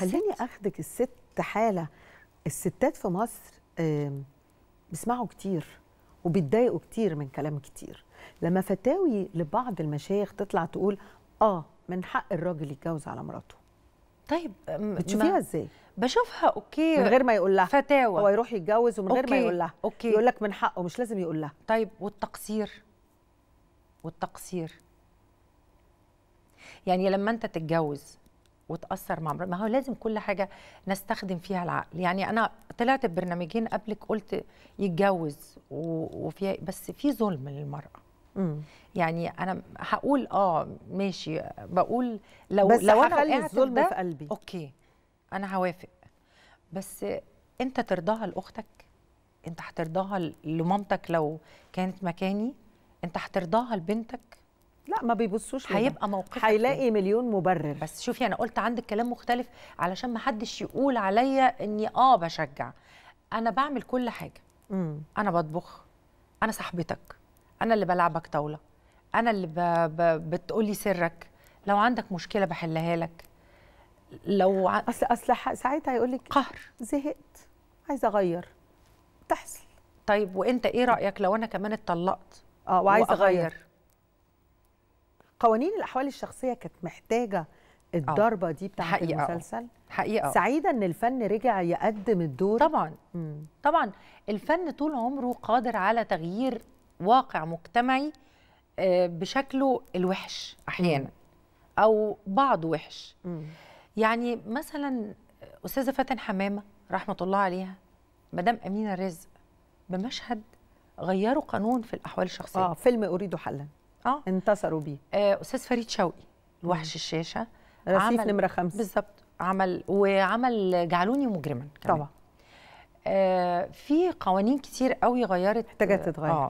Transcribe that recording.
خليني اخدك الست حاله الستات في مصر بيسمعوا كتير وبيتضايقوا كتير من كلام كتير لما فتاوي لبعض المشايخ تطلع تقول اه من حق الراجل يتجوز على مراته طيب بتشوفيها ازاي بشوفها اوكي من غير ما يقول لها فتاوى هو يروح يتجوز ومن غير ما يقول لها أوكي. يقول لك من حقه مش لازم يقول لها طيب والتقصير والتقصير يعني لما انت تتجوز وتاثر مع ما هو لازم كل حاجه نستخدم فيها العقل يعني انا طلعت ببرنامجين قبلك قلت يتجوز وفيها بس في ظلم للمراه مم. يعني انا هقول اه ماشي بقول لو بس لو انا وقعت الظلم في قلبي اوكي انا هوافق بس انت ترضاها لاختك انت هترضاها لمامتك لو كانت مكاني انت هترضاها لبنتك لا ما بيبصوش هيبقى موقف هيلاقي مليون مبرر بس شوفي انا قلت عندك كلام مختلف علشان ما حدش يقول عليا اني اه بشجع انا بعمل كل حاجه مم. انا بطبخ انا صاحبتك انا اللي بلعبك طاوله انا اللي ب... ب... بتقولي سرك لو عندك مشكله بحلها لك لو ع... اصل اصل ساعتها هيقول لك قهر زهقت عايزه اغير تحصل طيب وانت ايه رايك لو انا كمان اتطلقت اه وعايزه اغير قوانين الاحوال الشخصيه كانت محتاجه آه. الضربه دي بتاعت حقيقة آه. المسلسل أوه. حقيقه آه. سعيده ان الفن رجع يقدم الدور طبعا مم. طبعا الفن طول عمره قادر على تغيير واقع مجتمعي بشكله الوحش احيانا مم. او بعض وحش مم. يعني مثلا استاذه فاتن حمامه رحمه الله عليها مدام امينه رزق بمشهد غيروا قانون في الاحوال الشخصيه اه فيلم اريد حلا اه انتصروا بيه آه استاذ فريد شوقي وحش الشاشه رصيف نمره خمسة بالظبط عمل وعمل جعلوني مجرما كمان. طبعا آه في قوانين كتير قوي غيرت احتاجت تتغير آه